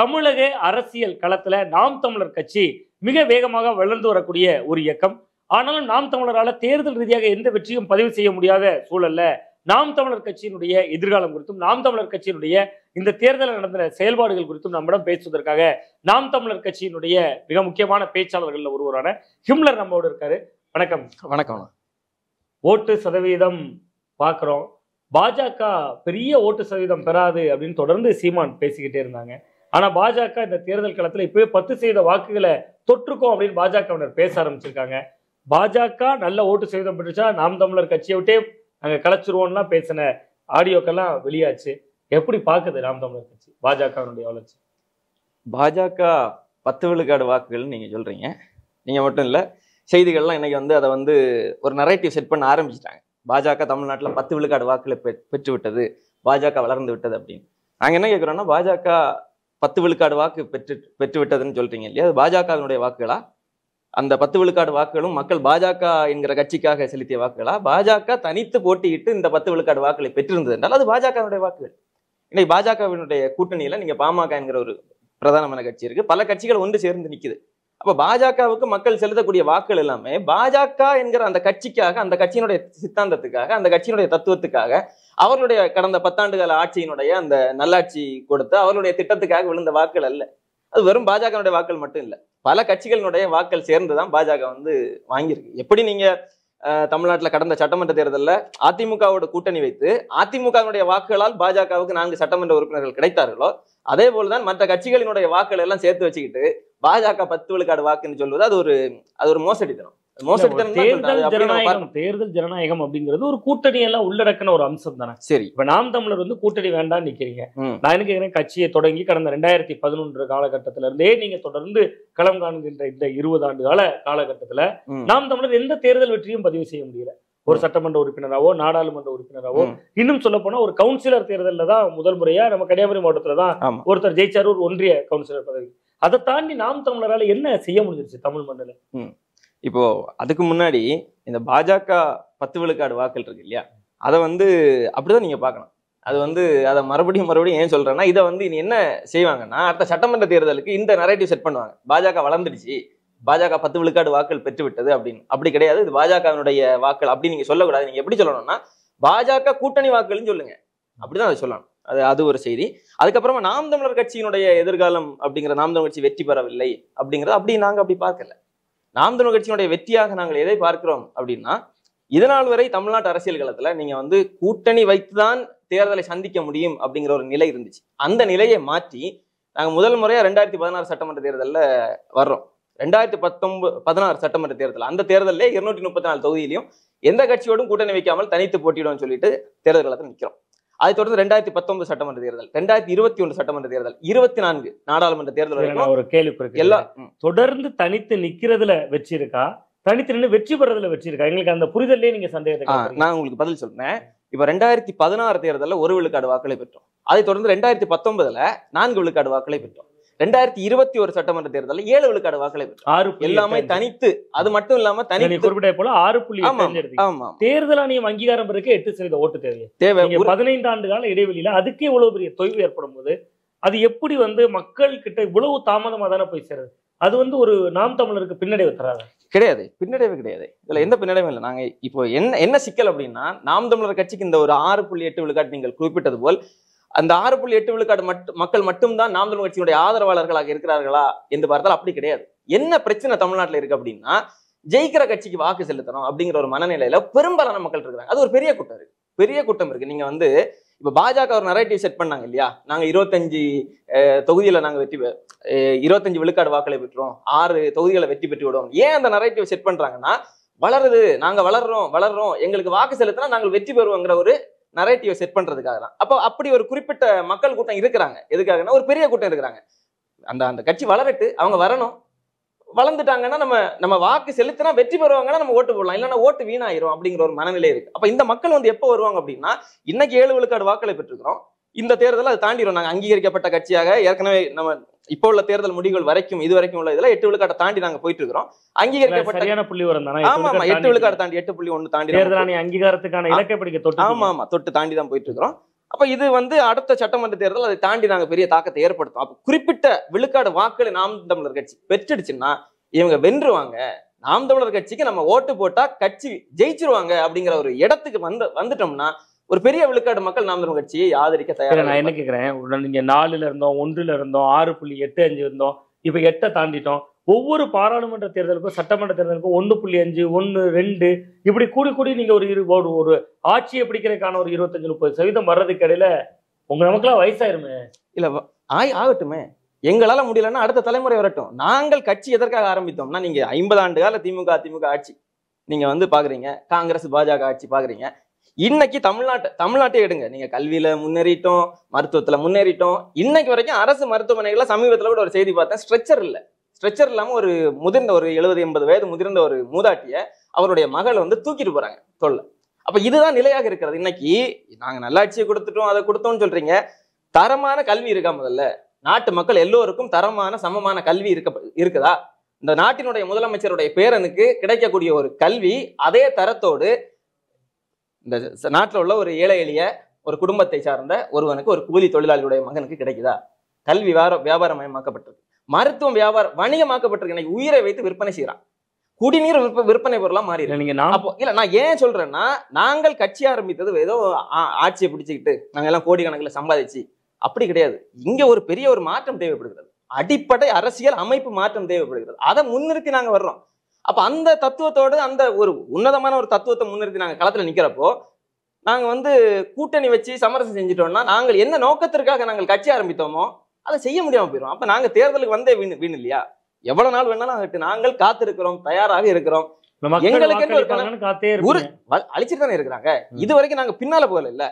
தமிழக அரசியல் களத்துல நாம் தமிழர் கட்சி மிக வேகமாக வளர்ந்து வரக்கூடிய ஒரு இயக்கம் ஆனாலும் நாம் தமிழரால் தேர்தல் ரீதியாக எந்த வெற்றியும் பதிவு செய்ய முடியாத சூழல்ல நாம் தமிழர் கட்சியினுடைய எதிர்காலம் குறித்தும் நாம் தமிழர் கட்சியினுடைய இந்த தேர்தலில் நடந்த செயல்பாடுகள் குறித்தும் நம்மிடம் பேசுவதற்காக நாம் தமிழர் கட்சியினுடைய மிக முக்கியமான பேச்சாளர்கள் ஒருவரான ஹிம்லர் நம்மோடு இருக்காரு வணக்கம் வணக்கம் ஓட்டு சதவீதம் பார்க்குறோம் பாஜக பெரிய ஓட்டு சதவீதம் பெறாது அப்படின்னு தொடர்ந்து சீமான் பேசிக்கிட்டே இருந்தாங்க ஆனால் பாஜக இந்த தேர்தல் களத்துல இப்போயே பத்து செய்த வாக்குகளை தொற்றுக்கும் அப்படின்னு பாஜகவினர் பேச ஆரம்பிச்சிருக்காங்க பாஜக நல்ல ஓட்டு சேதம் பெற்றுச்சா நாம் தமிழர் கட்சியை விட்டே நாங்கள் கலைச்சிருவோம்லாம் பேசின ஆடியோக்கெல்லாம் வெளியாச்சு எப்படி பாக்குது நாம் தமிழர் கட்சி பாஜகவினுடைய வளர்ச்சி பாஜக பத்து விழுக்காடு வாக்குகள்னு நீங்கள் சொல்கிறீங்க நீங்கள் மட்டும் இல்லை செய்திகள்லாம் இன்றைக்கி வந்து அதை வந்து ஒரு நரேட்டிவ் செட் பண்ண ஆரம்பிச்சிட்டாங்க பாஜக தமிழ்நாட்டில் பத்து விழுக்காடு வாக்குகளை பெற்று விட்டது பாஜக வளர்ந்து விட்டது அப்படின்னு நாங்கள் என்ன கேட்குறோன்னா பாஜக பத்து விழுக்காடு வாக்கு பெற்று பெற்றுவிட்டதுன்னு சொல்றீங்க இல்லையா அது பாஜகவினுடைய வாக்குகளா அந்த பத்து விழுக்காடு வாக்குகளும் மக்கள் பாஜக என்கிற கட்சிக்காக செலுத்திய வாக்குகளா பாஜக தனித்து போட்டியிட்டு இந்த பத்து விழுக்காடு வாக்குகளை பெற்றிருந்தது என்றால் அது பாஜகவினுடைய வாக்குகள் இன்னைக்கு பாஜகவினுடைய கூட்டணியில நீங்க பாமக என்கிற ஒரு பிரதானமான கட்சி இருக்கு பல கட்சிகள் ஒன்று சேர்ந்து நிற்குது அப்ப பாஜகவுக்கு மக்கள் செலுத்தக்கூடிய வாக்குகள் எல்லாமே பாஜக என்கிற அந்த கட்சிக்காக அந்த கட்சியினுடைய சித்தாந்தத்துக்காக அந்த கட்சியினுடைய தத்துவத்துக்காக அவர்களுடைய கடந்த பத்தாண்டுகால ஆட்சியினுடைய அந்த நல்லாட்சி கொடுத்து அவர்களுடைய திட்டத்துக்காக விழுந்த வாக்குகள் அல்ல அது வெறும் பாஜகனுடைய வாக்கள் மட்டும் இல்லை பல கட்சிகளினுடைய வாக்கள் சேர்ந்து தான் பாஜக வந்து வாங்கியிருக்கு எப்படி நீங்க தமிழ்நாட்டில் கடந்த சட்டமன்ற தேர்தலில் அதிமுகவோட கூட்டணி வைத்து அதிமுகவினுடைய வாக்குகளால் பாஜகவுக்கு நான்கு சட்டமன்ற உறுப்பினர்கள் கிடைத்தார்களோ அதே போலதான் மற்ற கட்சிகளினுடைய வாக்குகள் எல்லாம் சேர்த்து வச்சுக்கிட்டு பாஜக பத்து விழுக்காடு வாக்குன்னு சொல்வது அது ஒரு அது ஒரு மோசடித்தனம் தேர்தல் ஜனநாயகம் தேர்தல் ஜனநாயகம் அப்படிங்கிறது ஒரு கூட்டணி எல்லாம் உள்ளடக்கின ஒரு அம்சம் தானே சரி இப்ப நாம் தமிழர் வந்து கூட்டணி வேண்டாம் நிக்கிறீங்க நான் என்ன கேட்கிறேன் கட்சியை தொடங்கி கடந்த ரெண்டாயிரத்தி பதினொன்று காலகட்டத்தில இருந்தே நீங்க தொடர்ந்து களம் காண்கின்ற இந்த இருபது ஆண்டு கால காலகட்டத்துல நாம் தமிழர் எந்த தேர்தல் வெற்றியும் பதிவு செய்ய முடியல ஒரு சட்டமன்ற உறுப்பினராவோ நாடாளுமன்ற உறுப்பினராவோ இன்னும் சொல்ல போனா ஒரு கவுன்சிலர் தேர்தலில் தான் முதல் முறையா நம்ம கன்னியாகுமரி மாவட்டத்துல தான் ஒருத்தர் ஜெயிச்சார் ஒரு ஒன்றிய கவுன்சிலர் பதவி அதை தாண்டி நாம் தமிழரால் என்ன செய்ய முடிஞ்சிருச்சு தமிழ் மண்ணில் இப்போ அதுக்கு முன்னாடி இந்த பாஜக பத்து விழுக்காடு வாக்கள் இருக்கு இல்லையா அதை வந்து அப்படிதான் நீங்க பார்க்கணும் அது வந்து அதை மறுபடியும் மறுபடியும் ஏன் சொல்றேன்னா இதை வந்து இனி என்ன செய்வாங்கன்னா அடுத்த சட்டமன்ற தேர்தலுக்கு இந்த நரேட்டிவ் செட் பண்ணுவாங்க பாஜக வளர்ந்துடுச்சு பாஜக பத்து விழுக்காடு வாக்கள் பெற்று விட்டது அப்படின்னு அப்படி கிடையாது இது பாஜகவினுடைய வாக்கள் அப்படின்னு நீங்க சொல்லக்கூடாது நீங்க எப்படி சொல்லணும்னா பாஜக கூட்டணி வாக்குகள்னு சொல்லுங்க அப்படிதான் அதை சொல்லணும் அது அது ஒரு செய்தி அதுக்கப்புறமா நாம் தமிழர் கட்சியினுடைய எதிர்காலம் அப்படிங்கிற நாம் தமிழர் கட்சி வெற்றி பெறவில்லை அப்படிங்கிறது அப்படி நாங்கள் அப்படி பார்க்கல நாம் தமிழர் கட்சியினுடைய வெற்றியாக நாங்கள் எதை பார்க்கிறோம் அப்படின்னா இதனால் வரை தமிழ்நாட்டு அரசியல் களத்துல நீங்க வந்து கூட்டணி வைத்துதான் தேர்தலை சந்திக்க முடியும் அப்படிங்கிற ஒரு நிலை இருந்துச்சு அந்த நிலையை மாற்றி நாங்கள் முதல் முறையாக ரெண்டாயிரத்தி பதினாறு சட்டமன்ற தேர்தலில் வர்றோம் ரெண்டாயிரத்தி பத்தொன்பது பதினாறு சட்டமன்ற தேர்தல் அந்த தேர்தலில் இருநூற்றி முப்பத்தி நாலு தொகுதியிலையும் எந்த கட்சியோடும் கூட்டணி வைக்காமல் தனித்து போட்டிடும் சொல்லிட்டு தேர்தல் காலத்தில் நிற்கிறோம் அதை தொடர்ந்து ரெண்டாயிரத்தி பத்தொன்பது சட்டமன்ற தேர்தல் ரெண்டாயிரத்தி இருபத்தி ஒன்று சட்டமன்ற தேர்தல் இருபத்தி நான்கு நாடாளுமன்ற தேர்தல் ஒரு கேள்வி எல்லாம் தொடர்ந்து தனித்து நிக்கிறதுல வச்சிருக்கா தனித்து நின்று வெற்றி பெறதுல வச்சிருக்கா எங்களுக்கு அந்த புரிதல்லே நீங்க சந்தேகத்தை நான் உங்களுக்கு பதில் சொல்றேன் இப்ப ரெண்டாயிரத்தி பதினாறு தேர்தலில் ஒரு விழுக்காடு வாக்களை பெற்றோம் அதை தொடர்ந்து ரெண்டாயிரத்தி பத்தொன்பதுல நான்கு விழுக்காடு வாக்களை பெற்றோம் ரெண்டாயிரத்தி இருபத்தி ஒரு சட்டமன்ற தேர்தலில் ஏழு விழுக்காடு வாக்களிப்பு ஆறு எல்லாமே தனித்து அது மட்டும் இல்லாம தனி குறிப்பிட்ட போல ஆறு புள்ளி ஆமா தேர்தல் ஆணையம் அங்கீகாரம் இருக்கு எட்டு சதவீத ஓட்டு தேவை தேவை பதினைந்து ஆண்டு கால இடைவெளியில அதுக்கே இவ்வளவு பெரிய தொய்வு ஏற்படும் போது அது எப்படி வந்து மக்கள் கிட்ட இவ்வளவு தாமதமா தானே போய் சேருது அது வந்து ஒரு நாம் தமிழருக்கு பின்னடைவு தராது கிடையாது பின்னடைவு கிடையாது இதுல எந்த பின்னடைவும் இல்லை நாங்க இப்போ என்ன என்ன சிக்கல் அப்படின்னா நாம் தமிழர் கட்சிக்கு இந்த ஒரு ஆறு புள்ளி எட்டு விழுக்காட்டு நீங்கள் குறிப்பிட்டது போல் அந்த ஆறு புள்ளி எட்டு விழுக்காடு மட் மக்கள் மட்டும்தான் நாம் தமிழ் கட்சியினுடைய ஆதரவாளர்களாக இருக்கிறார்களா என்று பார்த்தால் அப்படி கிடையாது என்ன பிரச்சனை தமிழ்நாட்டில் இருக்கு அப்படின்னா ஜெயிக்கிற கட்சிக்கு வாக்கு செலுத்தணும் அப்படிங்கிற ஒரு மனநிலையில பெரும்பாலான மக்கள் இருக்கிறாங்க அது ஒரு பெரிய கூட்டம் இருக்கு பெரிய கூட்டம் இருக்கு நீங்க வந்து இப்ப பாஜக ஒரு நரேட்டிவ் செட் பண்ணாங்க இல்லையா நாங்க இருபத்தஞ்சு தொகுதியில நாங்க வெற்றி இருபத்தஞ்சு விழுக்காடு வாக்களை பெற்றோம் ஆறு தொகுதிகளை வெற்றி பெற்று விடுவோம் ஏன் அந்த நரேட்டிவ் செட் பண்றாங்கன்னா வளருது நாங்க வளர்றோம் வளர்றோம் எங்களுக்கு வாக்கு செலுத்தினா நாங்கள் வெற்றி பெறுவோங்கிற ஒரு நரேட்டிவை செட் பண்ணுறதுக்காக தான் அப்போ அப்படி ஒரு குறிப்பிட்ட மக்கள் கூட்டம் இருக்கிறாங்க எதுக்காகனா ஒரு பெரிய கூட்டம் இருக்கிறாங்க அந்த அந்த கட்சி வளரட்டு அவங்க வரணும் வளர்ந்துட்டாங்கன்னா நம்ம நம்ம வாக்கு செலுத்தினா வெற்றி பெறுவாங்கன்னா நம்ம ஓட்டு போடலாம் இல்லைன்னா ஓட்டு வீணாயிரும் அப்படிங்கிற ஒரு மனநிலை இருக்கு அப்போ இந்த மக்கள் வந்து எப்போ வருவாங்க அப்படின்னா இன்னைக்கு ஏழு விழுக்காடு வாக்களை பெற்றுக்கிறோம் இந்த தேர்தலில் அது தாண்டிடும் நாங்கள் அங்கீகரிக்கப்பட்ட கட்சியாக ஏற்கனவே நம்ம இப்ப உள்ள தேர்தல் முடிவுகள் வரைக்கும் இது வரைக்கும் உள்ள இதுல எட்டு விழுக்காட்டை தாண்டி நாங்க போயிட்டு இருக்கிறோம் அங்கீகரிக்கப்பட்ட புள்ளி ஆமா ஆமா எட்டு விழுக்காடு தாண்டி எட்டு புள்ளி ஒண்ணு தாண்டி தேர்தல் அங்கீகாரத்துக்கான இலக்கை தொட்டு ஆமா ஆமா தொட்டு தாண்டி தான் போயிட்டு இருக்கிறோம் அப்ப இது வந்து அடுத்த சட்டமன்ற தேர்தல் அதை தாண்டி நாங்க பெரிய தாக்கத்தை ஏற்படுத்தும் அப்ப குறிப்பிட்ட விழுக்காடு வாக்குகளை நாம் தமிழர் கட்சி பெற்றுடுச்சுன்னா இவங்க வென்றுவாங்க நாம் தமிழர் கட்சிக்கு நம்ம ஓட்டு போட்டா கட்சி ஜெயிச்சிருவாங்க அப்படிங்கிற ஒரு இடத்துக்கு வந்து வந்துட்டோம்னா ஒரு பெரிய விழுக்காடு மக்கள் நாம் தமிழ் கட்சியை ஆதரிக்க தயார் நான் என்ன கேட்கிறேன் நீங்க நாலுல இருந்தோம் ஒன்றுல இருந்தோம் ஆறு புள்ளி எட்டு அஞ்சு இருந்தோம் இப்ப எட்டை தாண்டிட்டோம் ஒவ்வொரு பாராளுமன்ற தேர்தலுக்கும் சட்டமன்ற தேர்தலுக்கும் ஒன்று புள்ளி அஞ்சு ஒன்று ரெண்டு இப்படி கூடி கூடி நீங்க ஒரு இரு ஒரு ஒரு ஆட்சியை பிடிக்கிறதுக்கான ஒரு இருபத்தஞ்சு முப்பது சதவீதம் வர்றதுக்கு இடையில உங்க நமக்குலாம் வயசாயிருமே இல்ல ஆய் ஆகட்டுமே எங்களால முடியலன்னா அடுத்த தலைமுறை வரட்டும் நாங்கள் கட்சி எதற்காக ஆரம்பித்தோம்னா நீங்க ஐம்பது ஆண்டு கால திமுக திமுக ஆட்சி நீங்க வந்து பாக்குறீங்க காங்கிரஸ் பாஜக ஆட்சி பாக்குறீங்க இன்னைக்கு தமிழ்நாட்டு தமிழ்நாட்டை எடுங்க நீங்க கல்வியில முன்னேறிட்டோம் மருத்துவத்துல முன்னேறிட்டோம் இன்னைக்கு வரைக்கும் அரசு மருத்துவமனைகள்ல சமீபத்துல கூட ஒரு செய்தி பார்த்தேன் ஸ்ட்ரெச்சர் இல்லை ஸ்ட்ரெச்சர் இல்லாம ஒரு முதிர்ந்த ஒரு எழுபது எண்பது வயது முதிர்ந்த ஒரு மூதாட்டிய அவருடைய மகள் வந்து தூக்கிட்டு போறாங்க தொல்ல அப்ப இதுதான் நிலையாக இருக்கிறது இன்னைக்கு நாங்க நல்லாட்சியை கொடுத்துட்டோம் அதை கொடுத்தோம்னு சொல்றீங்க தரமான கல்வி இருக்கா முதல்ல நாட்டு மக்கள் எல்லோருக்கும் தரமான சமமான கல்வி இருக்க இருக்குதா இந்த நாட்டினுடைய முதலமைச்சருடைய பேரனுக்கு கிடைக்கக்கூடிய ஒரு கல்வி அதே தரத்தோடு இந்த நாட்டில் உள்ள ஒரு ஏழை எளிய ஒரு குடும்பத்தை சார்ந்த ஒருவனுக்கு ஒரு கூலி தொழிலாளியுடைய மகனுக்கு கிடைக்குதா கல்வி வியாபார வியாபாரமயமாக்கப்பட்டிருக்கு மருத்துவம் வியாபாரம் வணிகமாக்கப்பட்டிருக்கு உயிரை வைத்து விற்பனை செய்யறான் குடிநீர் விற்ப விற்பனை பொருளாக மாறிடு நீங்க நான் அப்போ இல்லை நான் ஏன் சொல்றேன்னா நாங்கள் கட்சி ஆரம்பித்தது ஏதோ ஆட்சியை பிடிச்சிக்கிட்டு நாங்கள் எல்லாம் கணக்கில் சம்பாதிச்சு அப்படி கிடையாது இங்க ஒரு பெரிய ஒரு மாற்றம் தேவைப்படுகிறது அடிப்படை அரசியல் அமைப்பு மாற்றம் தேவைப்படுகிறது அதை முன்னிறுத்தி நாங்கள் வர்றோம் அப்போ அந்த தத்துவத்தோடு அந்த ஒரு உன்னதமான ஒரு தத்துவத்தை முன்னிறுத்தி நாங்கள் களத்தில் நிற்கிறப்போ நாங்கள் வந்து கூட்டணி வச்சு சமரசம் செஞ்சிட்டோம்னா நாங்கள் என்ன நோக்கத்திற்காக நாங்கள் கட்சி ஆரம்பித்தோமோ அதை செய்ய முடியாமல் போயிடும் அப்போ நாங்கள் தேர்தலுக்கு வந்தே வீண் வீண் இல்லையா எவ்வளவு நாள் வேணாலும் ஆகட்டும் நாங்கள் காத்திருக்கிறோம் தயாராக இருக்கிறோம் அழிச்சிட்டு தானே இருக்கிறாங்க இது வரைக்கும் நாங்க பின்னால போகல இல்ல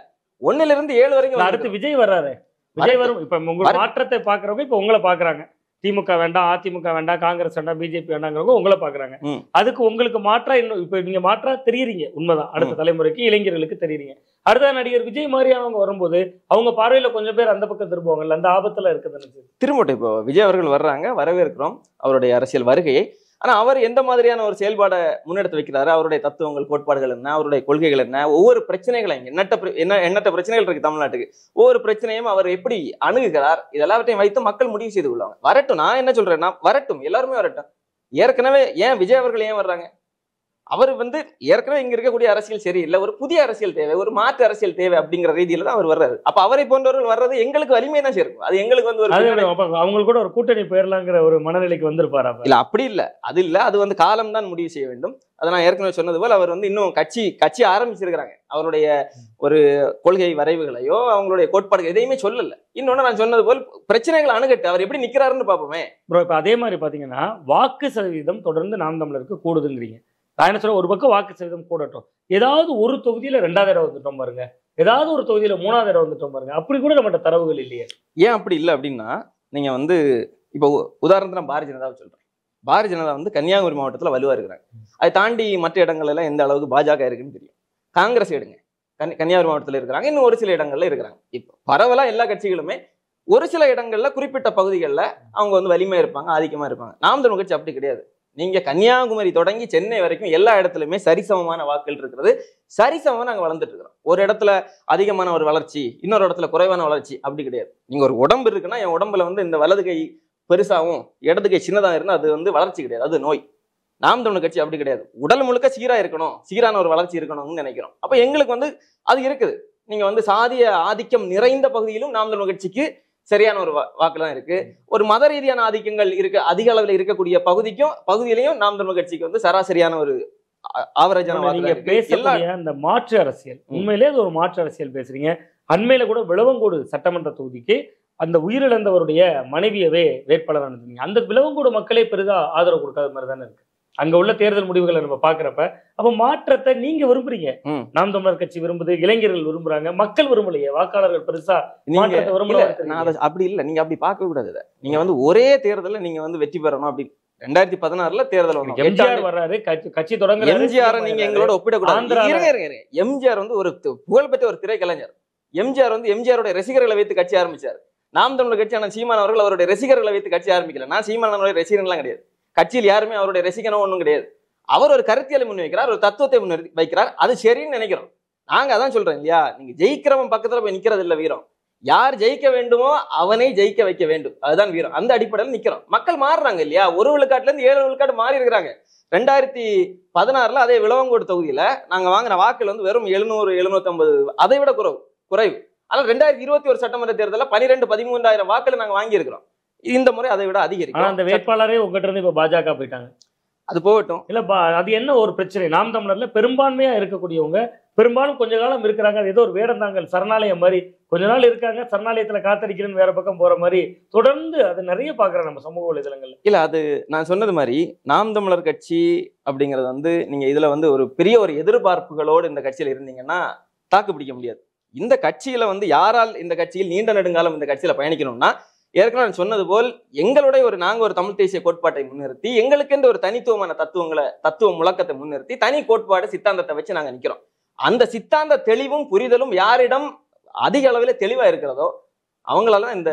ஒன்னுல இருந்து ஏழு வரைக்கும் அடுத்து விஜய் வர்றாரு விஜய் வரும் இப்ப உங்க மாற்றத்தை பாக்குறவங்க இப்ப உங்களை பாக்குறாங்க திமுக வேண்டாம் அதிமுக வேண்டாம் காங்கிரஸ் வேண்டாம் பிஜேபி வேண்டாங்கிறவங்க உங்களை பாக்குறாங்க அதுக்கு உங்களுக்கு மாற்றா இன்னும் இப்ப நீங்க மாற்றா தெரியுறீங்க உண்மைதான் அடுத்த தலைமுறைக்கு இளைஞர்களுக்கு தெரியுறீங்க அடுத்த நடிகர் விஜய் அவங்க வரும்போது அவங்க பார்வையில கொஞ்சம் பேர் அந்த பக்கம் திரும்புவாங்கல்ல அந்த ஆபத்துல இருக்குது திரும்ப இப்போ விஜய் அவர்கள் வர்றாங்க வரவேற்கிறோம் அவருடைய அரசியல் வருகையை ஆனா அவர் எந்த மாதிரியான ஒரு செயல்பாடை முன்னெடுத்து வைக்கிறாரு அவருடைய தத்துவங்கள் கோட்பாடுகள் என்ன அவருடைய கொள்கைகள் என்ன ஒவ்வொரு பிரச்சனைகளை என்னட்ட என்ன எண்ணற்ற பிரச்சனைகள் இருக்கு தமிழ்நாட்டுக்கு ஒவ்வொரு பிரச்சனையும் அவர் எப்படி அணுகுகிறார் இதெல்லாவற்றையும் வைத்து மக்கள் முடிவு செய்து கொள்வாங்க வரட்டும் நான் என்ன சொல்றேன்னா வரட்டும் எல்லாருமே வரட்டும் ஏற்கனவே ஏன் விஜய் அவர்கள் ஏன் வர்றாங்க அவர் வந்து ஏற்கனவே இங்க இருக்கக்கூடிய அரசியல் சரியில்லை ஒரு புதிய அரசியல் தேவை ஒரு மாற்று அரசியல் தேவை அப்படிங்கிற ரீதியில தான் அவர் வர்றாரு அப்ப அவரை போன்றவர்கள் வர்றது எங்களுக்கு வலிமை தான் சேர்க்கும் அது எங்களுக்கு வந்து ஒரு அவங்க கூட ஒரு கூட்டணி போயிடலாங்கிற ஒரு மனநிலைக்கு வந்திருப்பாரா இல்ல அப்படி இல்ல அது இல்ல அது வந்து காலம் தான் முடிவு செய்ய வேண்டும் அதை நான் ஏற்கனவே சொன்னது போல் அவர் வந்து இன்னும் கட்சி கட்சி ஆரம்பிச்சிருக்கிறாங்க அவருடைய ஒரு கொள்கை வரைவுகளையோ அவங்களுடைய கோட்பாடுகள் எதையுமே சொல்லல இன்னொன்னு நான் சொன்னது போல் பிரச்சனைகளை அணுகட்டு அவர் எப்படி நிக்கிறாருன்னு பார்ப்போமே ப்ரோ இப்போ அதே மாதிரி பாத்தீங்கன்னா வாக்கு சதவீதம் தொடர்ந்து நாம் தமிழருக்கு கூடுதுங்கிறீங்க நான் என்ன ஒரு பக்கம் வாக்கு சதவீதம் கூடட்டும் ஏதாவது ஒரு தொகுதியில் ரெண்டாவது இடம் வந்துட்டோம் பாருங்க ஏதாவது ஒரு தொகுதியில் மூணாவது இடம் வந்துட்டோம் பாருங்க அப்படி கூட நம்மகிட்ட தரவுகள் இல்லையே ஏன் அப்படி இல்லை அப்படின்னா நீங்கள் வந்து இப்போ உதாரணத்துல நான் பாரதிய ஜனதாவை சொல்கிறேன் பாரதிய ஜனதா வந்து கன்னியாகுமரி மாவட்டத்தில் வலுவாக இருக்கிறாங்க அதை தாண்டி மற்ற இடங்கள் எல்லாம் எந்த அளவுக்கு பாஜக இருக்குன்னு தெரியும் காங்கிரஸ் எடுங்க கன் கன்னியாகுமரி மாவட்டத்தில் இருக்கிறாங்க இன்னும் ஒரு சில இடங்கள்ல இருக்கிறாங்க இப்போ பரவலாக எல்லா கட்சிகளுமே ஒரு சில இடங்கள்ல குறிப்பிட்ட பகுதிகளில் அவங்க வந்து வலிமையாக இருப்பாங்க ஆதிக்கமாக இருப்பாங்க நாம் தமிழ் கட்சி அப்படி கிடையாது நீங்கள் கன்னியாகுமரி தொடங்கி சென்னை வரைக்கும் எல்லா இடத்துலையுமே சரிசமமான வாக்குகள் இருக்கிறது சரிசமமாக நாங்கள் வளர்ந்துட்டு இருக்கிறோம் ஒரு இடத்துல அதிகமான ஒரு வளர்ச்சி இன்னொரு இடத்துல குறைவான வளர்ச்சி அப்படி கிடையாது நீங்கள் ஒரு உடம்பு இருக்குன்னா என் உடம்புல வந்து இந்த வலது கை பெருசாகவும் இடது கை சின்னதாக இருந்தால் அது வந்து வளர்ச்சி கிடையாது அது நோய் நாம் தமிழ் கட்சி அப்படி கிடையாது உடல் முழுக்க சீராக இருக்கணும் சீரான ஒரு வளர்ச்சி இருக்கணும்னு நினைக்கிறோம் அப்போ எங்களுக்கு வந்து அது இருக்குது நீங்கள் வந்து சாதிய ஆதிக்கம் நிறைந்த பகுதியிலும் நாம் தமிழ் கட்சிக்கு சரியான ஒரு வாக்கு தான் இருக்கு ஒரு மத ரீதியான ஆதிக்கங்கள் இருக்க அதிக அளவில் இருக்கக்கூடிய பகுதிக்கும் பகுதியிலையும் நாம் தமிழ் கட்சிக்கு வந்து சராசரியான ஒரு ஆவரேஜான நீங்க பேசக்கூடிய இந்த மாற்று அரசியல் உண்மையிலே ஒரு மாற்று அரசியல் பேசுறீங்க அண்மையில கூட விளவங்கோடு சட்டமன்ற தொகுதிக்கு அந்த உயிரிழந்தவருடைய மனைவியவே வேட்பாளர் அந்த விளவங்கோடு மக்களே பெரிதா ஆதரவு கொடுக்காத மாதிரி தானே இருக்கு அங்க உள்ள தேர்தல் முடிவுகளை நம்ம பாக்குறப்ப அப்ப மாற்றத்தை நீங்க விரும்புறீங்க நாம் தமிழர் கட்சி விரும்புது இளைஞர்கள் விரும்புறாங்க மக்கள் விரும்பலையே வாக்காளர்கள் பெருசா மாற்றத்தை விரும்பல நான் அப்படி இல்ல நீங்க அப்படி பார்க்க கூடாது நீங்க வந்து ஒரே தேர்தல நீங்க வந்து வெற்றி பெறணும் அப்படி ரெண்டாயிரத்தி பதினாறுல தேர்தல் வந்து எம்ஜிஆர் வர்றாரு கட்சி தொடங்க எம்ஜிஆர் நீங்க எங்களோட ஒப்பிடக்கூடாது எம்ஜிஆர் வந்து ஒரு புகழ்பெற்ற ஒரு திரைக்கலைஞர் எம்ஜிஆர் வந்து எம்ஜிஆரோட ரசிகர்களை வைத்து கட்சி ஆரம்பிச்சார் நாம் தமிழ் கட்சியான சீமான் அவர்கள் அவருடைய ரசிகர்களை வைத்து கட்சி ஆரம்பிக்கல நான் சீமான் அவருடைய ரசிகன்லாம் கிடையாது கட்சியில் யாருமே அவருடைய ரசிக்கணும் ஒன்றும் கிடையாது அவர் ஒரு கருத்தியலை முன் வைக்கிறார் ஒரு தத்துவத்தை முன் வைக்கிறார் அது சரின்னு நினைக்கிறோம் நாங்க அதான் சொல்றோம் இல்லையா நீங்க ஜெயிக்கிறவன் பக்கத்துல போய் நிக்கிறது இல்லை வீரம் யார் ஜெயிக்க வேண்டுமோ அவனை ஜெயிக்க வைக்க வேண்டும் அதுதான் வீரம் அந்த அடிப்படையில் நிக்கிறோம் மக்கள் மாறுறாங்க இல்லையா ஒரு விழுக்காட்டுல இருந்து ஏழு விழுக்காடு மாறி இருக்கிறாங்க ரெண்டாயிரத்தி பதினாறுல அதே விளவங்கோடு தொகுதியில நாங்க வாங்கின வாக்கில் வந்து வெறும் எழுநூறு எழுநூத்தி ஐம்பது அதை விட குறைவு குறைவு ஆனால் ரெண்டாயிரத்தி இருபத்தி ஒரு சட்டமன்ற தேர்தலில் பனிரெண்டு பதிமூன்றாயிரம் வாக்குகள் நாங்கள் வாங்கியிருக்கிறோம் இந்த முறை அதை விட அதிகரிக்கும் அந்த வேட்பாளரே உங்ககிட்ட இருந்து இப்ப பாஜக போயிட்டாங்க அது போகட்டும் இல்ல அது என்ன ஒரு பிரச்சனை நாம் தமிழர்ல பெரும்பான்மையா இருக்கக்கூடியவங்க பெரும்பாலும் கொஞ்ச காலம் இருக்கிறாங்க ஏதோ ஒரு வேடந்தாங்கள் சரணாலயம் மாதிரி கொஞ்ச நாள் இருக்காங்க சரணாலயத்துல காத்தடிக்கிறேன்னு வேற பக்கம் போற மாதிரி தொடர்ந்து அது நிறைய பாக்குறேன் நம்ம சமூக வலைதளங்கள்ல இல்ல அது நான் சொன்னது மாதிரி நாம் தமிழர் கட்சி அப்படிங்கறது வந்து நீங்க இதுல வந்து ஒரு பெரிய ஒரு எதிர்பார்ப்புகளோடு இந்த கட்சியில இருந்தீங்கன்னா தாக்கு பிடிக்க முடியாது இந்த கட்சியில வந்து யாரால் இந்த கட்சியில் நீண்ட நெடுங்காலம் இந்த கட்சியில பயணிக்கணும்னா ஏற்கனவே நான் சொன்னது போல் எங்களுடைய ஒரு நாங்கள் ஒரு தமிழ் தேசிய கோட்பாட்டை முன்னிறுத்தி எங்களுக்கென்று ஒரு தனித்துவமான தத்துவங்களை தத்துவ முழக்கத்தை முன்னிறுத்தி தனி கோட்பாடு சித்தாந்தத்தை வச்சு நாங்கள் நிற்கிறோம் அந்த சித்தாந்த தெளிவும் புரிதலும் யாரிடம் அதிக அளவில் தெளிவாக இருக்கிறதோ அவங்களால இந்த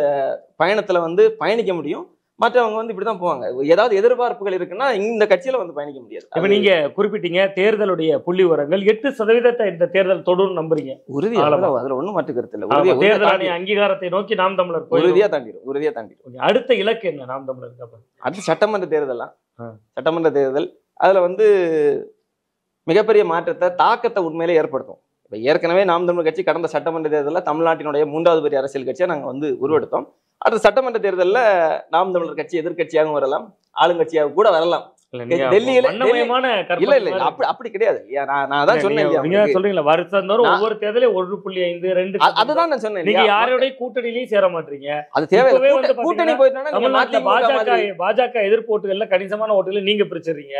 பயணத்தில் வந்து பயணிக்க முடியும் மற்றவங்க வந்து இப்படிதான் போவாங்க ஏதாவது எதிர்பார்ப்புகள் இருக்குன்னா இந்த கட்சியில வந்து பயணிக்க முடியாது இப்ப நீங்க குறிப்பிட்டீங்க தேர்தலுடைய புள்ளி உரங்கள் எட்டு சதவீதத்தை இந்த தேர்தல் தொடரும் நம்புறீங்க உறுதி அதுல ஒண்ணு மாற்று கருத்து இல்லை தேர்தல் அங்கீகாரத்தை நோக்கி நாம் தமிழர் உறுதியா தாண்டிடும் உறுதியா தாண்டிடும் அடுத்த இலக்கு என்ன நாம் தமிழர் அடுத்து சட்டமன்ற தேர்தலாம் சட்டமன்ற தேர்தல் அதுல வந்து மிகப்பெரிய மாற்றத்தை தாக்கத்தை உண்மையிலே ஏற்படுத்தும் இப்போ ஏற்கனவே நாம் தமிழ் கட்சி கடந்த சட்டமன்ற தேர்தலில் தமிழ்நாட்டினுடைய மூன்றாவது பெரிய அரசியல் கட்சியாக நாங்கள் வந்து உருவெடுத்தோம் அடுத்த சட்டமன்ற தேர்தலில் நாம் தமிழர் கட்சி எதிர்கட்சியாகவும் வரலாம் ஆளுங்கட்சியாக கூட வரலாம் இல்ல அப்படி கிடையாது நான் நான் சொல்றீங்களா வருஷம் ஒவ்வொரு தேர்தலையும் ஒரு புள்ளி ஐந்து ரெண்டு நான் சொன்னேன் நீங்க யாரோட சேர கூட்டணி பாஜக எதிர்ப்பு கணிசமான நீங்க பிரிச்சிருக்கீங்க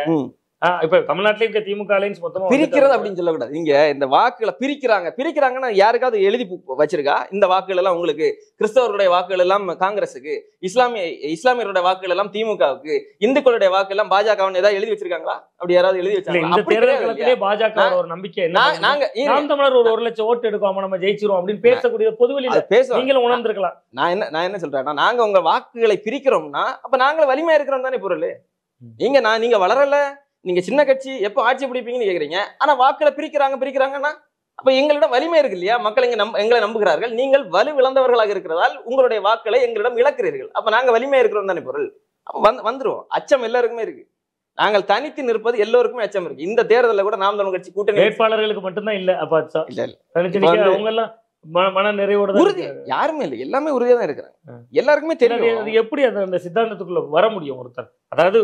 இப்ப இருக்க பிரிக்கிறது அப்படின்னு சொல்லக்கூடாது நீங்க இந்த வாக்குகளை பிரிக்கிறாங்க பிரிக்கிறாங்கன்னா யாருக்காவது எழுதி வச்சிருக்கா இந்த வாக்குகள் எல்லாம் உங்களுக்கு வாக்குகள் எல்லாம் காங்கிரஸுக்கு வாக்குகள் எல்லாம் திமுகவுக்கு இந்துக்களுடைய வாக்கு எல்லாம் ஏதாவது எழுதி வச்சிருக்காங்களா அப்படி யாராவது எழுதி பாஜக ஒரு நம்பிக்கை நாங்க தமிழர் நம்ம அப்படின்னு பேசக்கூடிய பேச நீங்களும் நான் என்ன நான் என்ன சொல்றேன்னா நாங்க உங்க வாக்குகளை பிரிக்கிறோம்னா அப்ப நாங்களும் வலிமையா இருக்கிறோம் தானே பொருள் நீங்க நான் நீங்க வளரல நீங்க சின்ன கட்சி எப்போ ஆட்சி பிடிப்பீங்கன்னு கேட்குறீங்க ஆனா வாக்குல பிரிக்கிறாங்க பிரிக்கிறாங்கன்னா அப்ப எங்களிடம் வலிமை இருக்கு இல்லையா மக்கள் இங்க நம்ப எங்களை நம்புகிறார்கள் நீங்கள் வலு இழந்தவர்களாக இருக்கிறதால் உங்களுடைய வாக்களை எங்களிடம் இழக்கிறீர்கள் அப்ப நாங்க வலிமையாக இருக்கிறோம் தானே பொருள் அப்ப வந்து வந்துருவோம் அச்சம் எல்லாருக்குமே இருக்கு நாங்கள் தனித்து நிற்பது எல்லோருக்குமே அச்சம் இருக்கு இந்த தேர்தலில் கூட நாம் தமிழ் கட்சி கூட்டணி வேட்பாளர்களுக்கு மட்டும்தான் இல்ல அப்பா இல்ல மன நிறைவோட உறுதி யாருமே இல்லை எல்லாமே உறுதியாக தான் இருக்கிறாங்க எல்லாருக்குமே தெரியும் அது எப்படி அந்த அந்த சித்தாந்தத்துக்குள்ள வர முடியும் ஒருத்தர் அதாவது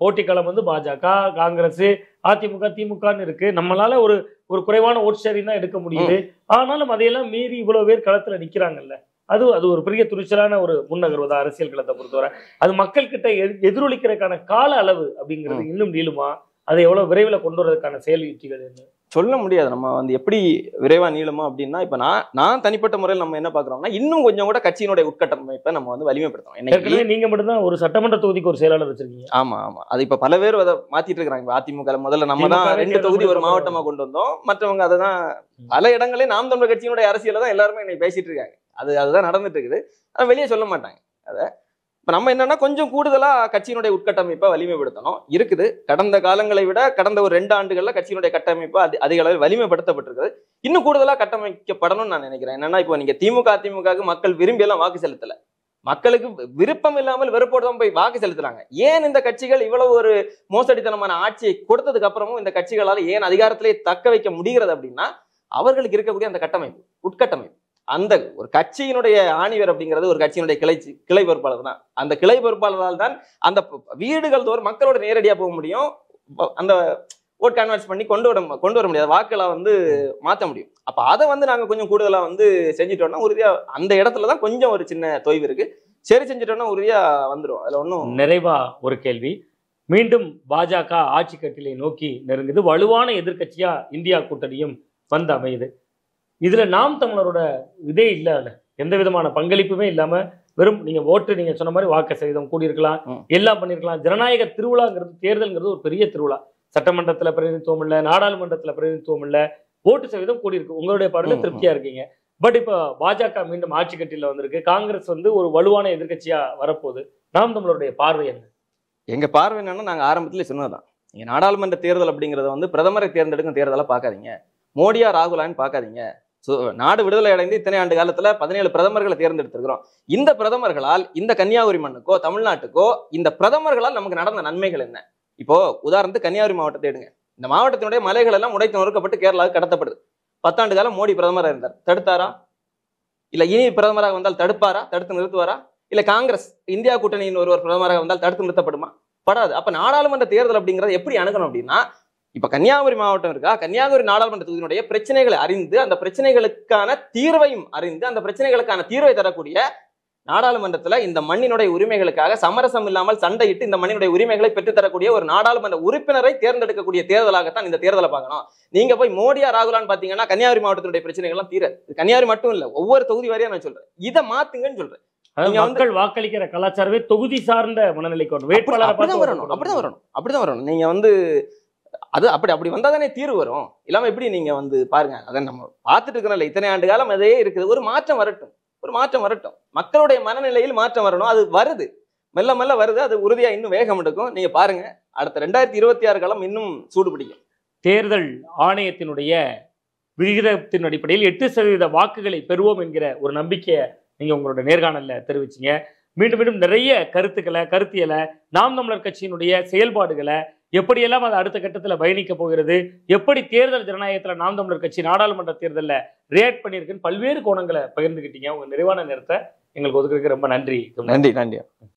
போட்டி களம் வந்து பாஜக காங்கிரஸ் அதிமுக திமுகன்னு இருக்கு நம்மளால ஒரு ஒரு குறைவான ஓட் ஷேரிங் எடுக்க முடியுது ஆனாலும் அதையெல்லாம் மீறி இவ்வளவு பேர் களத்துல நிக்கிறாங்கல்ல அது அது ஒரு பெரிய துணிச்சலான ஒரு முன்னகர்வதா அரசியல் களத்தை பொறுத்தவரை அது மக்கள் கிட்ட எதிரொலிக்கிறதுக்கான கால அளவு அப்படிங்கிறது இன்னும் நீளுமா அதை எவ்வளவு விரைவில் கொண்டு வரதுக்கான செயல் யுக்திகள் என்ன சொல்ல முடியாது நம்ம வந்து எப்படி விரைவா நீளமா அப்படின்னா இப்ப நான் நான் தனிப்பட்ட முறையில் நம்ம என்ன பாக்குறோம்னா இன்னும் கொஞ்சம் கூட கட்சியினுடைய உட்கட்டமைப்பை நம்ம வந்து வலிமைப்படுத்தோம் நீங்க மட்டும்தான் ஒரு சட்டமன்ற தொகுதிக்கு ஒரு செயலாளர் வச்சிருக்கீங்க ஆமா ஆமா அது இப்ப பல பேர் அதை மாத்திட்டு இருக்கிறாங்க அதிமுக முதல்ல நம்ம தான் ரெண்டு தொகுதி ஒரு மாவட்டமா கொண்டு வந்தோம் மற்றவங்க அதை தான் பல இடங்களே நாம் தமிழர் கட்சியினுடைய அரசியல தான் எல்லாருமே என்னை பேசிட்டு இருக்காங்க அது அதுதான் நடந்துட்டு இருக்குது ஆனா வெளியே சொல்ல மாட்டாங்க அதை இப்போ நம்ம என்னன்னா கொஞ்சம் கூடுதலாக கட்சியினுடைய உட்கட்டமைப்பை வலிமைப்படுத்தணும் இருக்குது கடந்த காலங்களை விட கடந்த ஒரு ரெண்டு ஆண்டுகளில் கட்சியினுடைய கட்டமைப்பு அது அதிக அளவில் வலிமைப்படுத்தப்பட்டிருக்குது இன்னும் கூடுதலாக கட்டமைக்கப்படணும்னு நான் நினைக்கிறேன் என்னன்னா இப்போ நீங்கள் திமுக அதிமுக மக்கள் விரும்பியெல்லாம் வாக்கு செலுத்தலை மக்களுக்கு விருப்பம் இல்லாமல் வெறுப்போடு தான் போய் வாக்கு செலுத்துறாங்க ஏன் இந்த கட்சிகள் இவ்வளவு ஒரு மோசடித்தனமான ஆட்சியை கொடுத்ததுக்கு அப்புறமும் இந்த கட்சிகளால் ஏன் அதிகாரத்திலே தக்க வைக்க முடிகிறது அப்படின்னா அவர்களுக்கு இருக்கக்கூடிய அந்த கட்டமைப்பு உட்கட்டமைப்பு அந்த ஒரு கட்சியினுடைய ஆணிவர் அப்படிங்கிறது ஒரு கட்சியினுடைய கிளை கிளை பொறுப்பாளர் தான் அந்த கிளை பொறுப்பாளரால் தான் அந்த வீடுகள் தோறும் மக்களோட நேரடியாக போக முடியும் அந்த ஓட் கன்வெர்ட்ஸ் பண்ணி கொண்டு வர கொண்டு வர முடியாது வாக்களை வந்து மாற்ற முடியும் அப்போ அதை வந்து நாங்கள் கொஞ்சம் கூடுதலாக வந்து செஞ்சுட்டோம்னா உறுதியாக அந்த இடத்துல தான் கொஞ்சம் ஒரு சின்ன தொய்வு இருக்கு சரி செஞ்சுட்டோம்னா உறுதியாக வந்துடும் அதில் ஒன்றும் நிறைவா ஒரு கேள்வி மீண்டும் பாஜக ஆட்சி கட்டிலை நோக்கி நெருங்குது வலுவான எதிர்கட்சியா இந்தியா கூட்டணியும் வந்து அமையுது இதுல நாம் தமிழரோட இதே இல்லை எந்த விதமான பங்களிப்புமே இல்லாம வெறும் நீங்க ஓட்டு நீங்க சொன்ன மாதிரி வாக்கு சதவீதம் கூடியிருக்கலாம் எல்லாம் பண்ணிருக்கலாம் ஜனநாயக திருவிழாங்கிறது தேர்தல்ங்கிறது ஒரு பெரிய திருவிழா சட்டமன்றத்துல பிரதிநிதித்துவம் இல்லை நாடாளுமன்றத்துல பிரதிநிதித்துவம் இல்லை ஓட்டு சதவீதம் கூடியிருக்கு உங்களுடைய பார்வையில திருப்தியா இருக்கீங்க பட் இப்போ பாஜக மீண்டும் ஆட்சி கட்டில வந்திருக்கு காங்கிரஸ் வந்து ஒரு வலுவான எதிர்கட்சியா வரப்போகுது நாம் தமிழருடைய பார்வை என்ன எங்க பார்வை என்னன்னா நாங்க ஆரம்பத்துல சொன்னதுதான் நீங்க நாடாளுமன்ற தேர்தல் அப்படிங்கிறத வந்து பிரதமரை தேர்ந்தெடுக்கும் தேர்தலாக பார்க்காதீங்க மோடியா ராகுலான்னு பார்க்காதீங்க நாடு விடுதலை அடைந்து இத்தனை ஆண்டு காலத்துல பதினேழு பிரதமர்களை தேர்ந்தெடுத்திருக்கிறோம் இந்த பிரதமர்களால் இந்த கன்னியாகுமரி மண்ணுக்கோ தமிழ்நாட்டுக்கோ இந்த பிரதமர்களால் நமக்கு நடந்த நன்மைகள் என்ன இப்போ உதாரணத்துக்கு கன்னியாகுமரி மாவட்டத்தை எடுங்க இந்த மாவட்டத்தினுடைய மலைகள் எல்லாம் உடைத்து நொறுக்கப்பட்டு கேரளாவுக்கு கடத்தப்படுது பத்தாண்டு காலம் மோடி பிரதமராக இருந்தார் தடுத்தாரா இல்ல இனி பிரதமராக வந்தால் தடுப்பாரா தடுத்து நிறுத்துவாரா இல்ல காங்கிரஸ் இந்தியா கூட்டணியின் ஒருவர் பிரதமராக வந்தால் தடுத்து நிறுத்தப்படுமா படாது அப்ப நாடாளுமன்ற தேர்தல் அப்படிங்கறத எப்படி அணுகணும் அப்படின்னா இப்ப கன்னியாகுமரி மாவட்டம் இருக்கா கன்னியாகுமரி நாடாளுமன்ற தொகுதியினுடைய பிரச்சனைகளை அறிந்து அந்த பிரச்சனைகளுக்கான தீர்வையும் அறிந்து அந்த பிரச்சனைகளுக்கான தீர்வை தரக்கூடிய நாடாளுமன்றத்துல இந்த மண்ணினுடைய உரிமைகளுக்காக சமரசம் இல்லாமல் சண்டையிட்டு இந்த மண்ணினுடைய உரிமைகளை பெற்றுத்தரக்கூடிய ஒரு நாடாளுமன்ற உறுப்பினரை தேர்ந்தெடுக்கக்கூடிய தேர்தலாகத்தான் இந்த தேர்தலை பார்க்கணும் நீங்க போய் மோடியா ராகுலான்னு பாத்தீங்கன்னா கன்னியாகுமரி மாவட்டத்தினுடைய எல்லாம் தீர கன்னியாகுமரி மட்டும் இல்ல ஒவ்வொரு தொகுதி வரையா நான் சொல்றேன் இதை மாத்துங்கன்னு சொல்றேன் மக்கள் வாக்களிக்கிற கலாச்சாரமே தொகுதி சார்ந்த மனநிலை கொண்டு வேட்பாளர் அப்படிதான் வரணும் அப்படிதான் வரணும் அப்படிதான் வரணும் நீங்க வந்து அது அப்படி அப்படி வந்தால் தானே தீர்வு வரும் இல்லாமல் எப்படி நீங்கள் வந்து பாருங்க அதை நம்ம பார்த்துட்டு இருக்கிறோம்ல இத்தனை ஆண்டு காலம் அதே இருக்குது ஒரு மாற்றம் வரட்டும் ஒரு மாற்றம் வரட்டும் மக்களுடைய மனநிலையில் மாற்றம் வரணும் அது வருது மெல்ல மெல்ல வருது அது உறுதியாக இன்னும் வேகம் எடுக்கும் நீங்கள் பாருங்கள் அடுத்த ரெண்டாயிரத்தி இருபத்தி ஆறு காலம் இன்னும் சூடு பிடிக்கும் தேர்தல் ஆணையத்தினுடைய விகிதத்தின் அடிப்படையில் எட்டு சதவீத வாக்குகளை பெறுவோம் என்கிற ஒரு நம்பிக்கையை நீங்கள் உங்களோட நேர்காணலில் தெரிவிச்சிங்க மீண்டும் மீண்டும் நிறைய கருத்துக்களை கருத்தியலை நாம் தமிழர் கட்சியினுடைய செயல்பாடுகளை எப்படியெல்லாம் அது அடுத்த கட்டத்தில் பயணிக்க போகிறது எப்படி தேர்தல் ஜனநாயகத்தில் நாம் தமிழர் கட்சி நாடாளுமன்ற தேர்தலில் ரியாக்ட் பண்ணியிருக்குன்னு பல்வேறு கோணங்களை பகிர்ந்துக்கிட்டீங்க உங்கள் நிறைவான நேரத்தை எங்களுக்கு ஒதுக்கிறதுக்கு ரொம்ப நன்றி நன்றி நன்றி